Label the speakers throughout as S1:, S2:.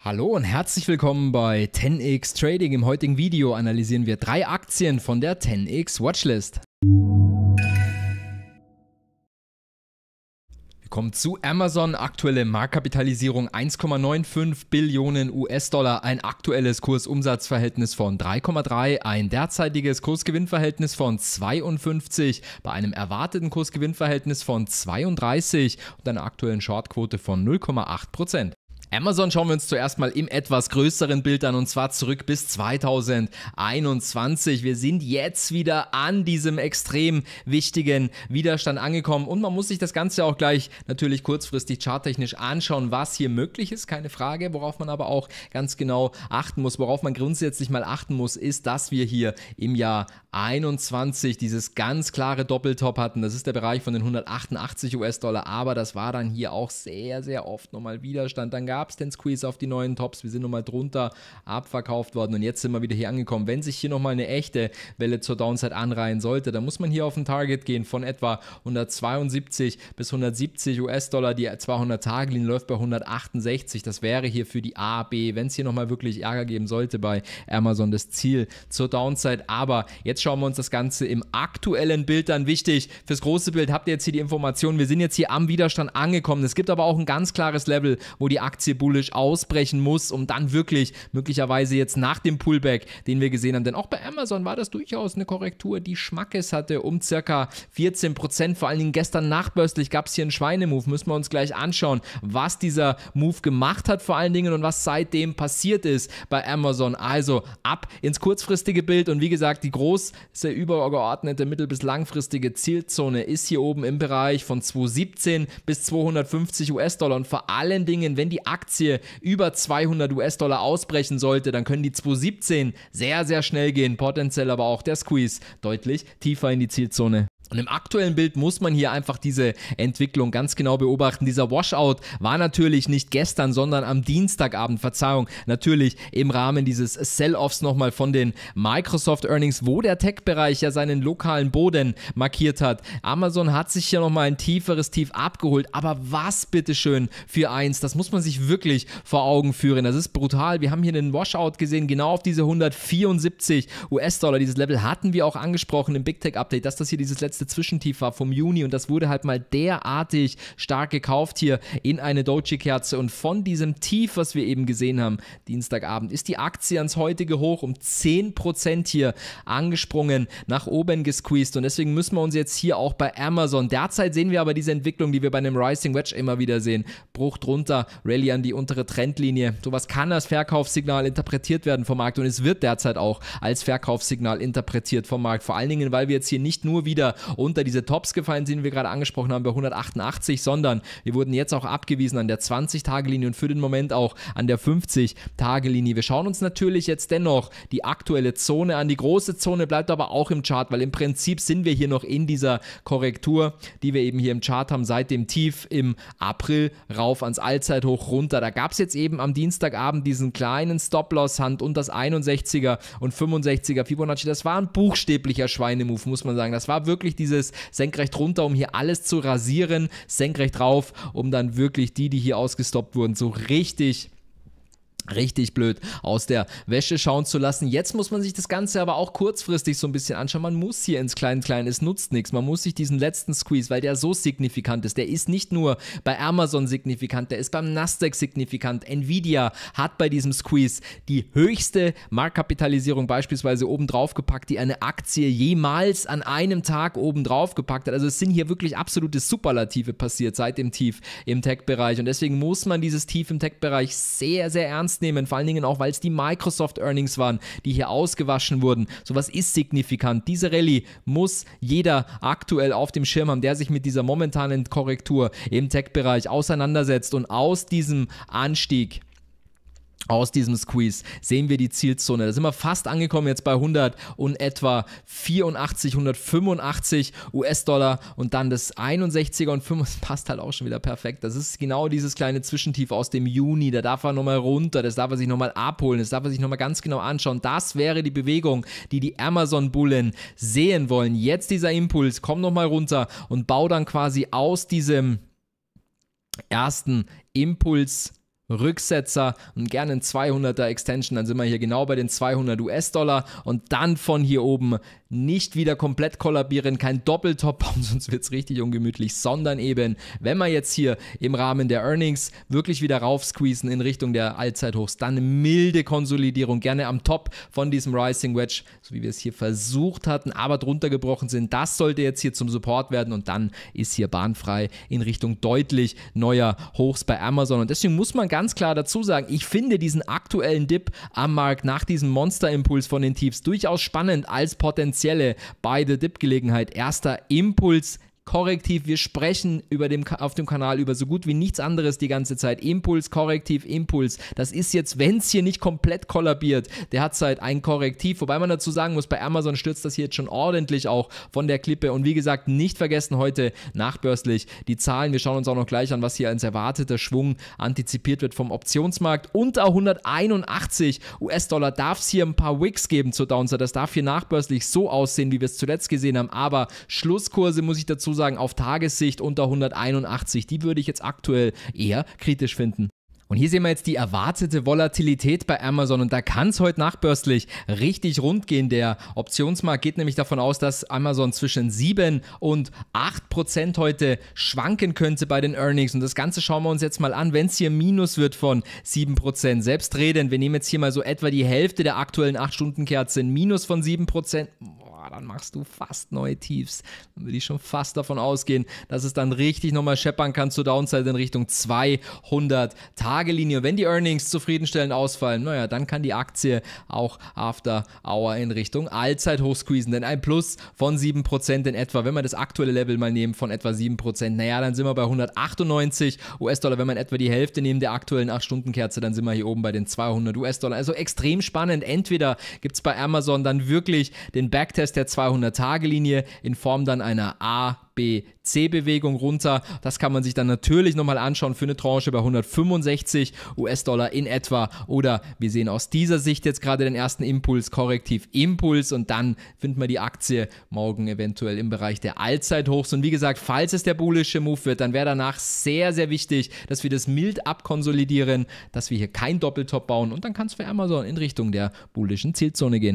S1: Hallo und herzlich willkommen bei 10x Trading. Im heutigen Video analysieren wir drei Aktien von der 10x Watchlist. Wir zu Amazon, aktuelle Marktkapitalisierung 1,95 Billionen US-Dollar, ein aktuelles Kursumsatzverhältnis von 3,3, ein derzeitiges Kursgewinnverhältnis von 52, bei einem erwarteten Kursgewinnverhältnis von 32 und einer aktuellen Shortquote von 0,8 Amazon schauen wir uns zuerst mal im etwas größeren Bild an und zwar zurück bis 2021. Wir sind jetzt wieder an diesem extrem wichtigen Widerstand angekommen und man muss sich das Ganze auch gleich natürlich kurzfristig charttechnisch anschauen, was hier möglich ist, keine Frage. Worauf man aber auch ganz genau achten muss, worauf man grundsätzlich mal achten muss, ist, dass wir hier im Jahr 21 dieses ganz klare Doppeltop hatten. Das ist der Bereich von den 188 US-Dollar, aber das war dann hier auch sehr, sehr oft nochmal Widerstand. Dann gab gab es den Squeeze auf die neuen Tops. Wir sind nochmal drunter abverkauft worden und jetzt sind wir wieder hier angekommen. Wenn sich hier nochmal eine echte Welle zur Downside anreihen sollte, dann muss man hier auf ein Target gehen von etwa 172 bis 170 US-Dollar. Die 200-Tage-Linie läuft bei 168. Das wäre hier für die A, B, wenn es hier nochmal wirklich Ärger geben sollte bei Amazon, das Ziel zur Downside. Aber jetzt schauen wir uns das Ganze im aktuellen Bild an. wichtig. Fürs große Bild habt ihr jetzt hier die Informationen. Wir sind jetzt hier am Widerstand angekommen. Es gibt aber auch ein ganz klares Level, wo die Aktie Aktie bullisch ausbrechen muss, um dann wirklich möglicherweise jetzt nach dem Pullback, den wir gesehen haben, denn auch bei Amazon war das durchaus eine Korrektur, die Schmackes hatte um circa 14 Prozent. Vor allen Dingen gestern nachbörslich gab es hier einen Schweinemove. Müssen wir uns gleich anschauen, was dieser Move gemacht hat vor allen Dingen und was seitdem passiert ist bei Amazon. Also ab ins kurzfristige Bild und wie gesagt, die große übergeordnete mittel- bis langfristige Zielzone ist hier oben im Bereich von 217 bis 250 US-Dollar und vor allen Dingen, wenn die Aktie Aktie über 200 US-Dollar ausbrechen sollte, dann können die 217 sehr, sehr schnell gehen, potenziell aber auch der Squeeze deutlich tiefer in die Zielzone. Und im aktuellen Bild muss man hier einfach diese Entwicklung ganz genau beobachten. Dieser Washout war natürlich nicht gestern, sondern am Dienstagabend, Verzeihung, natürlich im Rahmen dieses Sell-Offs nochmal von den Microsoft Earnings, wo der Tech-Bereich ja seinen lokalen Boden markiert hat. Amazon hat sich hier nochmal ein tieferes Tief abgeholt, aber was bitteschön für eins, das muss man sich wirklich vor Augen führen. Das ist brutal. Wir haben hier einen Washout gesehen, genau auf diese 174 US-Dollar. Dieses Level hatten wir auch angesprochen im Big Tech Update, dass das hier dieses letzte letzte Zwischentief war vom Juni und das wurde halt mal derartig stark gekauft hier in eine Doji-Kerze. Und von diesem Tief, was wir eben gesehen haben, Dienstagabend, ist die Aktie ans heutige Hoch um 10% hier angesprungen, nach oben gesqueezed. Und deswegen müssen wir uns jetzt hier auch bei Amazon, derzeit sehen wir aber diese Entwicklung, die wir bei einem Rising Wedge immer wieder sehen. Bruch drunter, Rally an die untere Trendlinie. Sowas kann als Verkaufssignal interpretiert werden vom Markt und es wird derzeit auch als Verkaufssignal interpretiert vom Markt. Vor allen Dingen, weil wir jetzt hier nicht nur wieder unter diese Tops gefallen sind, die wir gerade angesprochen haben, bei 188, sondern wir wurden jetzt auch abgewiesen an der 20-Tage-Linie und für den Moment auch an der 50-Tage-Linie. Wir schauen uns natürlich jetzt dennoch die aktuelle Zone an. Die große Zone bleibt aber auch im Chart, weil im Prinzip sind wir hier noch in dieser Korrektur, die wir eben hier im Chart haben, seit dem Tief im April rauf ans Allzeithoch runter. Da gab es jetzt eben am Dienstagabend diesen kleinen Stop-Loss-Hand und das 61er und 65er Fibonacci. Das war ein buchstäblicher Schweinemove, muss man sagen. Das war wirklich wirklich dieses senkrecht runter, um hier alles zu rasieren, senkrecht drauf, um dann wirklich die, die hier ausgestoppt wurden, so richtig richtig blöd aus der Wäsche schauen zu lassen. Jetzt muss man sich das Ganze aber auch kurzfristig so ein bisschen anschauen. Man muss hier ins Klein-Klein, es nutzt nichts. Man muss sich diesen letzten Squeeze, weil der so signifikant ist, der ist nicht nur bei Amazon signifikant, der ist beim Nasdaq signifikant. Nvidia hat bei diesem Squeeze die höchste Marktkapitalisierung beispielsweise oben drauf gepackt, die eine Aktie jemals an einem Tag oben drauf gepackt hat. Also es sind hier wirklich absolute Superlative passiert seit dem Tief im Tech-Bereich und deswegen muss man dieses Tief im Tech-Bereich sehr, sehr ernst ernst nehmen, vor allen Dingen auch, weil es die Microsoft Earnings waren, die hier ausgewaschen wurden. Sowas ist signifikant. Diese Rallye muss jeder aktuell auf dem Schirm haben, der sich mit dieser momentanen Korrektur im Tech-Bereich auseinandersetzt und aus diesem Anstieg aus diesem Squeeze sehen wir die Zielzone. Da sind wir fast angekommen jetzt bei 100 und etwa 84, 185 US-Dollar und dann das 61er und 5, das passt halt auch schon wieder perfekt. Das ist genau dieses kleine Zwischentief aus dem Juni. Da darf er nochmal runter, das darf er sich nochmal abholen, das darf er sich nochmal ganz genau anschauen. Das wäre die Bewegung, die die Amazon-Bullen sehen wollen. Jetzt dieser Impuls, komm nochmal runter und bau dann quasi aus diesem ersten Impuls Rücksetzer und gerne ein 200er Extension, dann sind wir hier genau bei den 200 US-Dollar und dann von hier oben nicht wieder komplett kollabieren, kein Doppeltop bauen, sonst wird es richtig ungemütlich, sondern eben, wenn wir jetzt hier im Rahmen der Earnings wirklich wieder raufsqueezen in Richtung der Allzeithochs, dann eine milde Konsolidierung, gerne am Top von diesem Rising Wedge, so wie wir es hier versucht hatten, aber drunter gebrochen sind, das sollte jetzt hier zum Support werden und dann ist hier bahnfrei in Richtung deutlich neuer Hochs bei Amazon und deswegen muss man ganz klar dazu sagen, ich finde diesen aktuellen Dip am Markt nach diesem Monsterimpuls von den Tiefs durchaus spannend als potenzielle beide Dip-Gelegenheit. Erster Impuls Korrektiv, wir sprechen über dem, auf dem Kanal über so gut wie nichts anderes die ganze Zeit. Impuls, Korrektiv, Impuls. Das ist jetzt, wenn es hier nicht komplett kollabiert, der hat halt ein Korrektiv. Wobei man dazu sagen muss, bei Amazon stürzt das hier jetzt schon ordentlich auch von der Klippe. Und wie gesagt, nicht vergessen heute nachbörslich die Zahlen. Wir schauen uns auch noch gleich an, was hier als erwarteter Schwung antizipiert wird vom Optionsmarkt. Unter 181 US-Dollar darf es hier ein paar Wicks geben zur Downside. Das darf hier nachbörslich so aussehen, wie wir es zuletzt gesehen haben. Aber Schlusskurse, muss ich dazu sagen, auf Tagessicht unter 181, die würde ich jetzt aktuell eher kritisch finden. Und hier sehen wir jetzt die erwartete Volatilität bei Amazon und da kann es heute nachbörslich richtig rund gehen. Der Optionsmarkt geht nämlich davon aus, dass Amazon zwischen 7 und 8 Prozent heute schwanken könnte bei den Earnings. Und das Ganze schauen wir uns jetzt mal an, wenn es hier Minus wird von 7 Prozent. Selbstredend, wir nehmen jetzt hier mal so etwa die Hälfte der aktuellen 8-Stunden-Kerze, Minus von 7 Prozent boah, dann machst du fast neue Tiefs. Dann würde ich schon fast davon ausgehen, dass es dann richtig nochmal scheppern kann zur Downside in Richtung 200-Tage-Linie. Wenn die Earnings zufriedenstellend ausfallen, naja, dann kann die Aktie auch after hour in Richtung Allzeit hochsqueezen. Denn ein Plus von 7% in etwa, wenn wir das aktuelle Level mal nehmen von etwa 7%, naja, dann sind wir bei 198 US-Dollar. Wenn man etwa die Hälfte nehmen der aktuellen 8-Stunden-Kerze, dann sind wir hier oben bei den 200 US-Dollar. Also extrem spannend. Entweder gibt es bei Amazon dann wirklich den Backtest der 200-Tage-Linie in Form dann einer A, B, C-Bewegung runter. Das kann man sich dann natürlich nochmal anschauen für eine Tranche bei 165 US-Dollar in etwa. Oder wir sehen aus dieser Sicht jetzt gerade den ersten Impuls, korrektiv Impuls und dann findet man die Aktie morgen eventuell im Bereich der Allzeithochs. Und wie gesagt, falls es der bullische Move wird, dann wäre danach sehr, sehr wichtig, dass wir das mild abkonsolidieren, dass wir hier kein Doppeltop bauen und dann kann es für Amazon in Richtung der bullischen Zielzone gehen.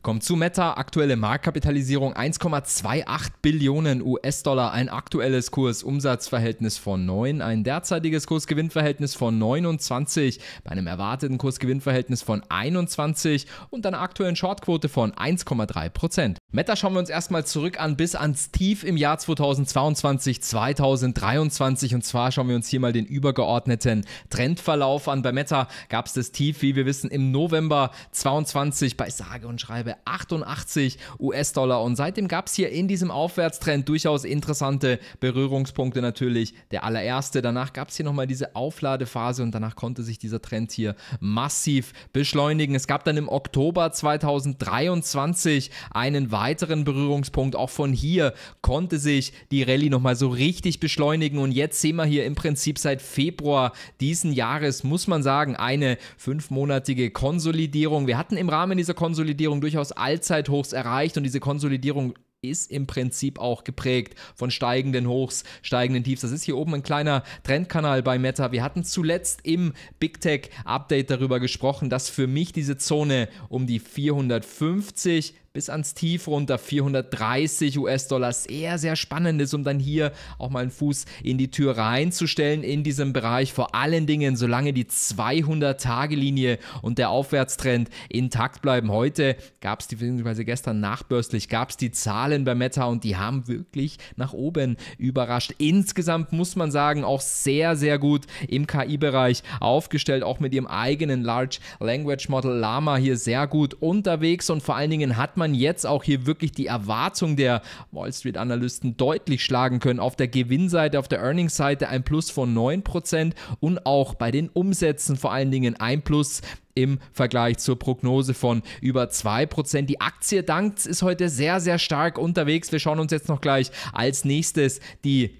S1: Kommt zu Meta, aktuelle Marktkapitalisierung 1,28 Billionen US-Dollar, ein aktuelles Kursumsatzverhältnis von 9, ein derzeitiges Kursgewinnverhältnis von 29, bei einem erwarteten Kursgewinnverhältnis von 21 und einer aktuellen Shortquote von 1,3 Prozent. Meta schauen wir uns erstmal zurück an bis ans Tief im Jahr 2022, 2023 und zwar schauen wir uns hier mal den übergeordneten Trendverlauf an. Bei Meta gab es das Tief, wie wir wissen, im November 22 bei sage und schreibe Werbe 88 US-Dollar. Und seitdem gab es hier in diesem Aufwärtstrend durchaus interessante Berührungspunkte natürlich. Der allererste, danach gab es hier nochmal diese Aufladephase und danach konnte sich dieser Trend hier massiv beschleunigen. Es gab dann im Oktober 2023 einen weiteren Berührungspunkt. Auch von hier konnte sich die Rallye nochmal so richtig beschleunigen. Und jetzt sehen wir hier im Prinzip seit Februar diesen Jahres, muss man sagen, eine fünfmonatige Konsolidierung. Wir hatten im Rahmen dieser Konsolidierung durchaus durchaus Allzeithochs erreicht und diese Konsolidierung ist im Prinzip auch geprägt von steigenden Hochs, steigenden Tiefs. Das ist hier oben ein kleiner Trendkanal bei Meta. Wir hatten zuletzt im Big Tech Update darüber gesprochen, dass für mich diese Zone um die 450 bis ans Tief runter 430 US-Dollar. Sehr, sehr spannend ist, um dann hier auch mal einen Fuß in die Tür reinzustellen in diesem Bereich. Vor allen Dingen, solange die 200-Tage-Linie und der Aufwärtstrend intakt bleiben. Heute gab es die, beziehungsweise gestern nachbörslich gab es die Zahlen bei Meta und die haben wirklich nach oben überrascht. Insgesamt muss man sagen, auch sehr, sehr gut im KI-Bereich aufgestellt, auch mit ihrem eigenen Large Language Model Lama hier sehr gut unterwegs und vor allen Dingen hat man man jetzt auch hier wirklich die Erwartung der Wall Street-Analysten deutlich schlagen können. Auf der Gewinnseite, auf der Earnings-Seite ein Plus von 9% und auch bei den Umsätzen vor allen Dingen ein Plus im Vergleich zur Prognose von über 2%. Die Aktie dankt ist heute sehr, sehr stark unterwegs. Wir schauen uns jetzt noch gleich als nächstes die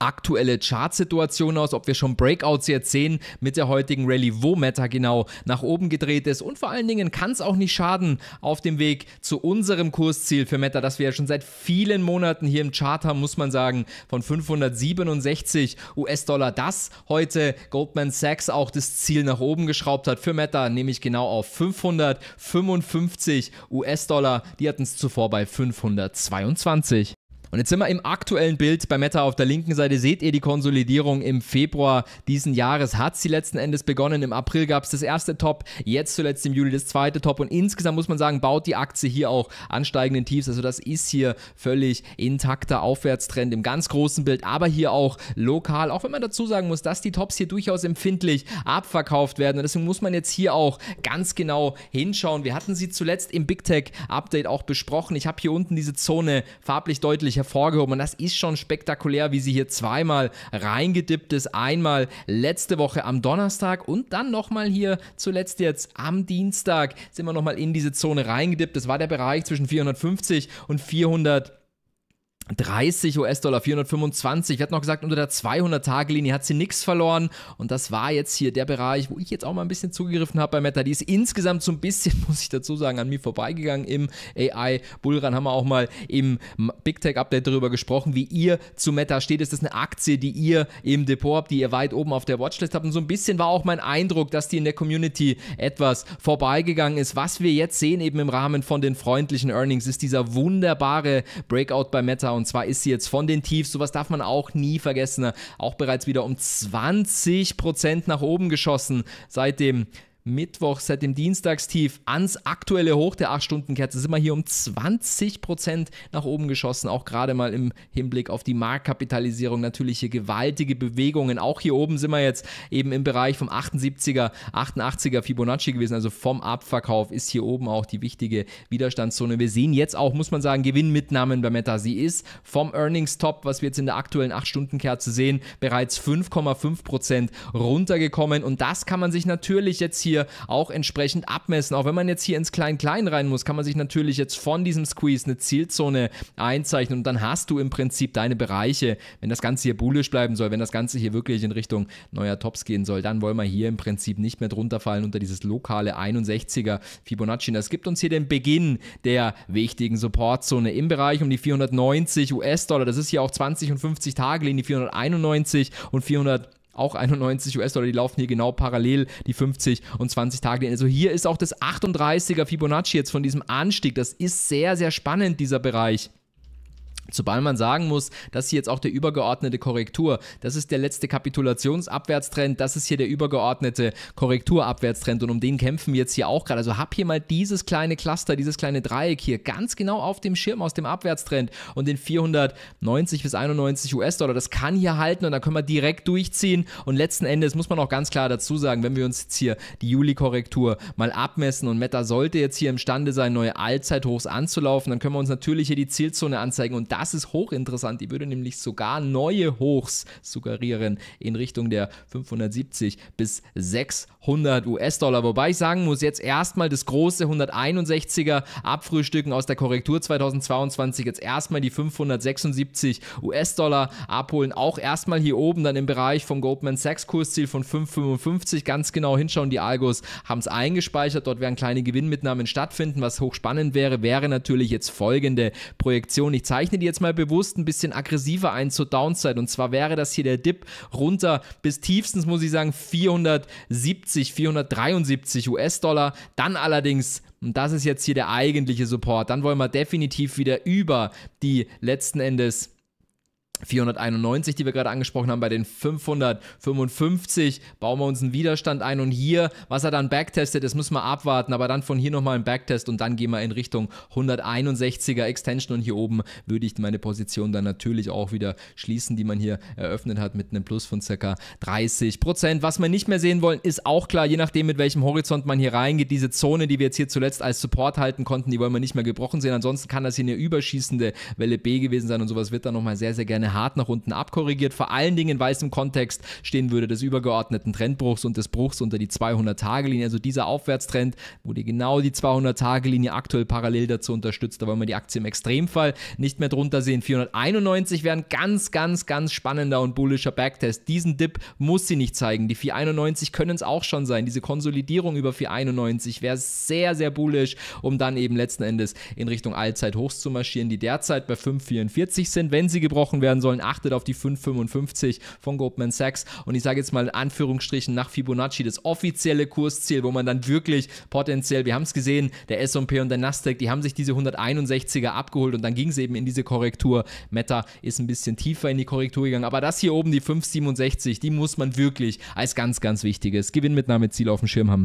S1: aktuelle Chartsituation aus, ob wir schon Breakouts jetzt sehen mit der heutigen Rallye, wo Meta genau nach oben gedreht ist. Und vor allen Dingen kann es auch nicht schaden auf dem Weg zu unserem Kursziel für Meta, das wir ja schon seit vielen Monaten hier im Chart haben, muss man sagen, von 567 US-Dollar, dass heute Goldman Sachs auch das Ziel nach oben geschraubt hat für Meta, nämlich genau auf 555 US-Dollar. Die hatten es zuvor bei 522. Und jetzt sind wir im aktuellen Bild bei Meta auf der linken Seite. Seht ihr die Konsolidierung im Februar diesen Jahres? Hat sie letzten Endes begonnen. Im April gab es das erste Top, jetzt zuletzt im Juli das zweite Top. Und insgesamt muss man sagen, baut die Aktie hier auch ansteigenden Tiefs. Also das ist hier völlig intakter Aufwärtstrend im ganz großen Bild, aber hier auch lokal. Auch wenn man dazu sagen muss, dass die Tops hier durchaus empfindlich abverkauft werden. Und deswegen muss man jetzt hier auch ganz genau hinschauen. Wir hatten sie zuletzt im Big Tech Update auch besprochen. Ich habe hier unten diese Zone farblich deutlich hervorgehoben. Und das ist schon spektakulär, wie sie hier zweimal reingedippt ist. Einmal letzte Woche am Donnerstag und dann nochmal hier zuletzt jetzt am Dienstag sind wir nochmal in diese Zone reingedippt. Das war der Bereich zwischen 450 und 400. 30 US-Dollar, 425. Ich hatte noch gesagt, unter der 200-Tage-Linie hat sie nichts verloren. Und das war jetzt hier der Bereich, wo ich jetzt auch mal ein bisschen zugegriffen habe bei Meta. Die ist insgesamt so ein bisschen, muss ich dazu sagen, an mir vorbeigegangen im AI-Bullrun. Haben wir auch mal im Big Tech-Update darüber gesprochen, wie ihr zu Meta steht. Ist das eine Aktie, die ihr im Depot habt, die ihr weit oben auf der Watchlist habt? Und so ein bisschen war auch mein Eindruck, dass die in der Community etwas vorbeigegangen ist. Was wir jetzt sehen, eben im Rahmen von den freundlichen Earnings, ist dieser wunderbare Breakout bei Meta und zwar ist sie jetzt von den Tiefs, sowas darf man auch nie vergessen, ne, auch bereits wieder um 20% nach oben geschossen seit dem Mittwoch seit dem Dienstagstief ans aktuelle Hoch der 8-Stunden-Kerze sind wir hier um 20% nach oben geschossen, auch gerade mal im Hinblick auf die Marktkapitalisierung natürlich hier gewaltige Bewegungen. Auch hier oben sind wir jetzt eben im Bereich vom 78er, 88er Fibonacci gewesen, also vom Abverkauf ist hier oben auch die wichtige Widerstandszone. Wir sehen jetzt auch, muss man sagen, Gewinnmitnahmen bei Meta. Sie ist vom Earnings Top, was wir jetzt in der aktuellen 8-Stunden-Kerze sehen, bereits 5,5% runtergekommen und das kann man sich natürlich jetzt hier hier auch entsprechend abmessen. Auch wenn man jetzt hier ins Klein-Klein rein muss, kann man sich natürlich jetzt von diesem Squeeze eine Zielzone einzeichnen und dann hast du im Prinzip deine Bereiche. Wenn das Ganze hier bullisch bleiben soll, wenn das Ganze hier wirklich in Richtung neuer Tops gehen soll, dann wollen wir hier im Prinzip nicht mehr drunter fallen unter dieses lokale 61er Fibonacci. Das gibt uns hier den Beginn der wichtigen Supportzone im Bereich um die 490 US-Dollar. Das ist hier auch 20 und 50 Tage Linie 491 und 490 auch 91 US-Dollar, die laufen hier genau parallel, die 50 und 20 Tage. Also hier ist auch das 38er Fibonacci jetzt von diesem Anstieg. Das ist sehr, sehr spannend, dieser Bereich. Sobald man sagen muss, dass hier jetzt auch der übergeordnete Korrektur, das ist der letzte Kapitulationsabwärtstrend, das ist hier der übergeordnete Korrekturabwärtstrend und um den kämpfen wir jetzt hier auch gerade. Also hab hier mal dieses kleine Cluster, dieses kleine Dreieck hier ganz genau auf dem Schirm aus dem Abwärtstrend und den 490 bis 91 US-Dollar. Das kann hier halten und da können wir direkt durchziehen und letzten Endes muss man auch ganz klar dazu sagen, wenn wir uns jetzt hier die Juli-Korrektur mal abmessen und Meta sollte jetzt hier imstande sein, neue Allzeithochs anzulaufen, dann können wir uns natürlich hier die Zielzone anzeigen und da das ist hochinteressant. Die würde nämlich sogar neue Hochs suggerieren in Richtung der 570 bis 600 US-Dollar. Wobei ich sagen muss, jetzt erstmal das große 161er abfrühstücken aus der Korrektur 2022. Jetzt erstmal die 576 US-Dollar abholen. Auch erstmal hier oben dann im Bereich vom Goldman Sachs Kursziel von 555. Ganz genau hinschauen. Die Algos haben es eingespeichert. Dort werden kleine Gewinnmitnahmen stattfinden. Was hochspannend wäre, wäre natürlich jetzt folgende Projektion. Ich zeichne die jetzt mal bewusst ein bisschen aggressiver ein zur Downside. Und zwar wäre das hier der Dip runter bis tiefstens, muss ich sagen, 470, 473 US-Dollar. Dann allerdings und das ist jetzt hier der eigentliche Support. Dann wollen wir definitiv wieder über die letzten Endes 491, die wir gerade angesprochen haben, bei den 555 bauen wir uns einen Widerstand ein und hier, was er dann backtestet, das müssen wir abwarten, aber dann von hier nochmal ein Backtest und dann gehen wir in Richtung 161er Extension und hier oben würde ich meine Position dann natürlich auch wieder schließen, die man hier eröffnet hat mit einem Plus von ca. 30 Prozent. Was wir nicht mehr sehen wollen, ist auch klar, je nachdem mit welchem Horizont man hier reingeht, diese Zone, die wir jetzt hier zuletzt als Support halten konnten, die wollen wir nicht mehr gebrochen sehen, ansonsten kann das hier eine überschießende Welle B gewesen sein und sowas wird dann nochmal sehr, sehr gerne hart nach unten abkorrigiert, vor allen Dingen, weil es im Kontext stehen würde des übergeordneten Trendbruchs und des Bruchs unter die 200-Tage-Linie. Also dieser Aufwärtstrend wurde genau die 200-Tage-Linie aktuell parallel dazu unterstützt. Da wollen wir die Aktie im Extremfall nicht mehr drunter sehen. 491 wäre ein ganz, ganz, ganz spannender und bullischer Backtest. Diesen Dip muss sie nicht zeigen. Die 491 können es auch schon sein. Diese Konsolidierung über 491 wäre sehr, sehr bullisch, um dann eben letzten Endes in Richtung Allzeithochs zu marschieren, die derzeit bei 544 sind. Wenn sie gebrochen werden, werden sollen. Achtet auf die 5,55 von Goldman Sachs. Und ich sage jetzt mal in Anführungsstrichen nach Fibonacci das offizielle Kursziel, wo man dann wirklich potenziell, wir haben es gesehen, der S&P und der Nasdaq, die haben sich diese 161er abgeholt und dann ging es eben in diese Korrektur. Meta ist ein bisschen tiefer in die Korrektur gegangen, aber das hier oben, die 567, die muss man wirklich als ganz, ganz wichtiges Gewinnmitnahmeziel auf dem Schirm haben.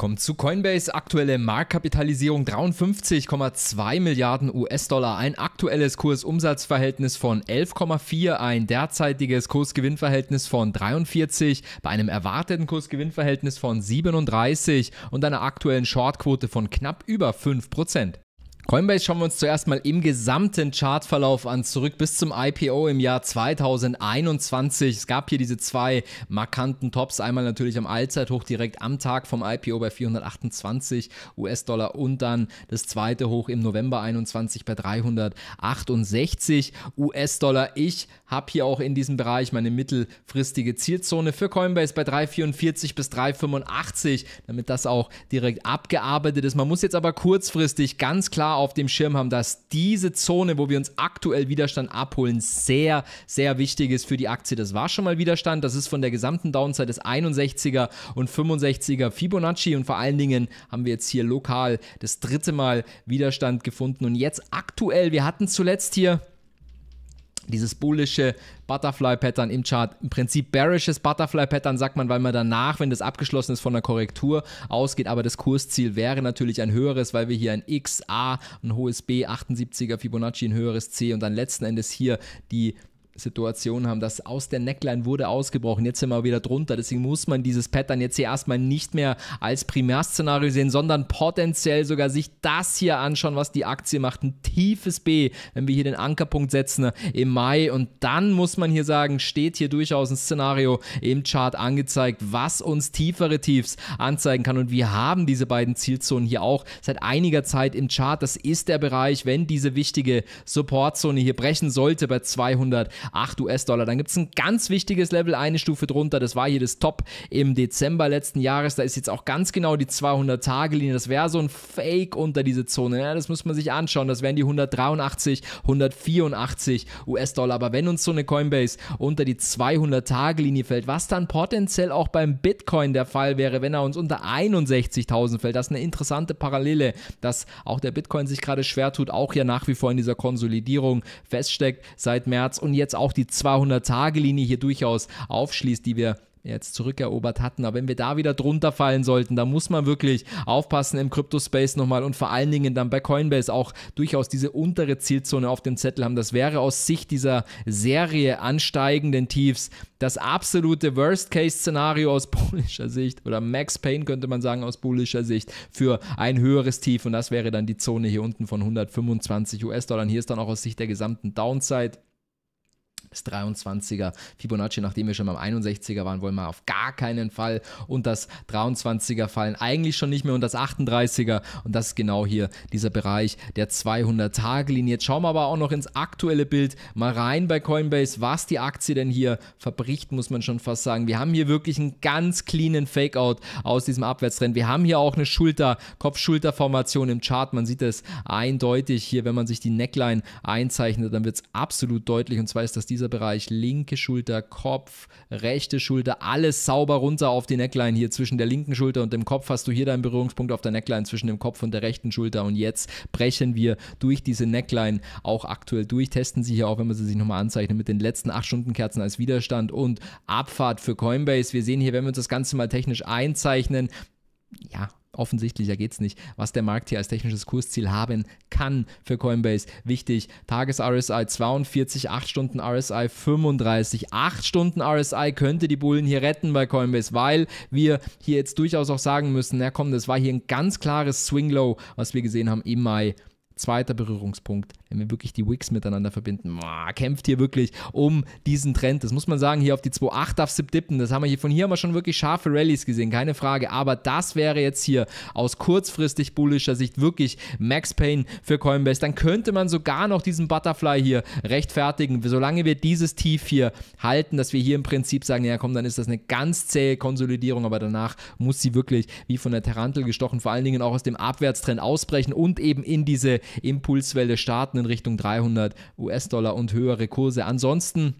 S1: Kommt zu Coinbase aktuelle Marktkapitalisierung 53,2 Milliarden US-Dollar, ein aktuelles Kursumsatzverhältnis von 11,4, ein derzeitiges Kursgewinnverhältnis von 43, bei einem erwarteten Kursgewinnverhältnis von 37 und einer aktuellen Shortquote von knapp über 5%. Coinbase schauen wir uns zuerst mal im gesamten Chartverlauf an, zurück bis zum IPO im Jahr 2021. Es gab hier diese zwei markanten Tops, einmal natürlich am Allzeithoch direkt am Tag vom IPO bei 428 US-Dollar und dann das zweite Hoch im November 21 bei 368 US-Dollar. Ich habe hier auch in diesem Bereich meine mittelfristige Zielzone für Coinbase bei 344 bis 385, damit das auch direkt abgearbeitet ist. Man muss jetzt aber kurzfristig ganz klar klar auf dem Schirm haben, dass diese Zone, wo wir uns aktuell Widerstand abholen, sehr, sehr wichtig ist für die Aktie. Das war schon mal Widerstand. Das ist von der gesamten Downside des 61er und 65er Fibonacci und vor allen Dingen haben wir jetzt hier lokal das dritte Mal Widerstand gefunden. Und jetzt aktuell, wir hatten zuletzt hier dieses bullische Butterfly-Pattern im Chart, im Prinzip bearishes Butterfly-Pattern, sagt man, weil man danach, wenn das abgeschlossen ist, von der Korrektur ausgeht. Aber das Kursziel wäre natürlich ein höheres, weil wir hier ein X, A, ein hohes B, 78er Fibonacci, ein höheres C und dann letzten Endes hier die Situation haben, dass aus der Neckline wurde ausgebrochen, jetzt sind wir wieder drunter, deswegen muss man dieses Pattern jetzt hier erstmal nicht mehr als Primärszenario sehen, sondern potenziell sogar sich das hier anschauen, was die Aktie macht, ein tiefes B, wenn wir hier den Ankerpunkt setzen äh, im Mai und dann muss man hier sagen, steht hier durchaus ein Szenario im Chart angezeigt, was uns tiefere Tiefs anzeigen kann und wir haben diese beiden Zielzonen hier auch seit einiger Zeit im Chart, das ist der Bereich, wenn diese wichtige Supportzone hier brechen sollte bei 200 8 US-Dollar. Dann gibt es ein ganz wichtiges Level, eine Stufe drunter. Das war hier das Top im Dezember letzten Jahres. Da ist jetzt auch ganz genau die 200-Tage-Linie. Das wäre so ein Fake unter diese Zone. Ja, das muss man sich anschauen. Das wären die 183, 184 US-Dollar. Aber wenn uns so eine Coinbase unter die 200-Tage-Linie fällt, was dann potenziell auch beim Bitcoin der Fall wäre, wenn er uns unter 61.000 fällt, das ist eine interessante Parallele, dass auch der Bitcoin sich gerade schwer tut, auch hier nach wie vor in dieser Konsolidierung feststeckt seit März. Und jetzt jetzt auch die 200-Tage-Linie hier durchaus aufschließt, die wir jetzt zurückerobert hatten. Aber wenn wir da wieder drunter fallen sollten, da muss man wirklich aufpassen im Crypto-Space nochmal und vor allen Dingen dann bei Coinbase auch durchaus diese untere Zielzone auf dem Zettel haben. Das wäre aus Sicht dieser Serie ansteigenden Tiefs das absolute Worst-Case-Szenario aus bullischer Sicht oder Max Payne könnte man sagen aus bullischer Sicht für ein höheres Tief und das wäre dann die Zone hier unten von 125 US-Dollar. Hier ist dann auch aus Sicht der gesamten Downside bis 23er Fibonacci, nachdem wir schon beim 61er waren, wollen wir auf gar keinen Fall und das 23er fallen eigentlich schon nicht mehr und das 38er und das ist genau hier dieser Bereich der 200-Tage-Linie. Jetzt schauen wir aber auch noch ins aktuelle Bild mal rein bei Coinbase, was die Aktie denn hier verbricht, muss man schon fast sagen. Wir haben hier wirklich einen ganz cleanen Fakeout aus diesem Abwärtstrend. Wir haben hier auch eine Schulter, Kopf-Schulter-Formation im Chart. Man sieht es eindeutig hier, wenn man sich die Neckline einzeichnet, dann wird es absolut deutlich und zwar ist das diese dieser Bereich, linke Schulter, Kopf, rechte Schulter, alles sauber runter auf die Neckline hier zwischen der linken Schulter und dem Kopf hast du hier deinen Berührungspunkt auf der Neckline zwischen dem Kopf und der rechten Schulter und jetzt brechen wir durch diese Neckline auch aktuell durch, testen sie hier auch, wenn man sie sich nochmal anzeichnet, mit den letzten 8 Stunden Kerzen als Widerstand und Abfahrt für Coinbase. Wir sehen hier, wenn wir uns das Ganze mal technisch einzeichnen, ja, offensichtlicher geht es nicht, was der Markt hier als technisches Kursziel haben kann für Coinbase. Wichtig, Tages-RSI 42, 8 Stunden RSI 35. 8 Stunden RSI könnte die Bullen hier retten bei Coinbase, weil wir hier jetzt durchaus auch sagen müssen, na komm, das war hier ein ganz klares Swing-Low, was wir gesehen haben im Mai Zweiter Berührungspunkt, wenn wir wirklich die Wicks miteinander verbinden, boah, kämpft hier wirklich um diesen Trend. Das muss man sagen, hier auf die 2.8 darf du dippen. Das haben wir hier von hier haben wir schon wirklich scharfe Rallies gesehen, keine Frage. Aber das wäre jetzt hier aus kurzfristig bullischer Sicht wirklich Max Payne für Coinbase. Dann könnte man sogar noch diesen Butterfly hier rechtfertigen, solange wir dieses Tief hier halten, dass wir hier im Prinzip sagen, ja komm, dann ist das eine ganz zähe Konsolidierung, aber danach muss sie wirklich wie von der Tarantel gestochen, vor allen Dingen auch aus dem Abwärtstrend ausbrechen und eben in diese Impulswelle starten in Richtung 300 US-Dollar und höhere Kurse. Ansonsten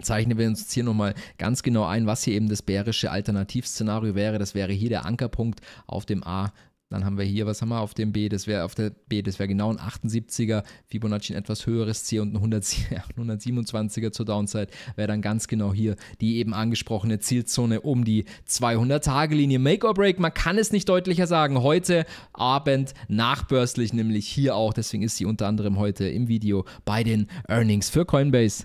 S1: zeichnen wir uns hier nochmal ganz genau ein, was hier eben das bärische Alternativszenario wäre. Das wäre hier der Ankerpunkt auf dem A. Dann haben wir hier, was haben wir auf dem B? Das wäre auf der B, das wäre genau ein 78er, Fibonacci ein etwas höheres C und ein 127er zur Downside, wäre dann ganz genau hier die eben angesprochene Zielzone um die 200-Tage-Linie. Make or Break, man kann es nicht deutlicher sagen. Heute Abend nachbörslich, nämlich hier auch. Deswegen ist sie unter anderem heute im Video bei den Earnings für Coinbase.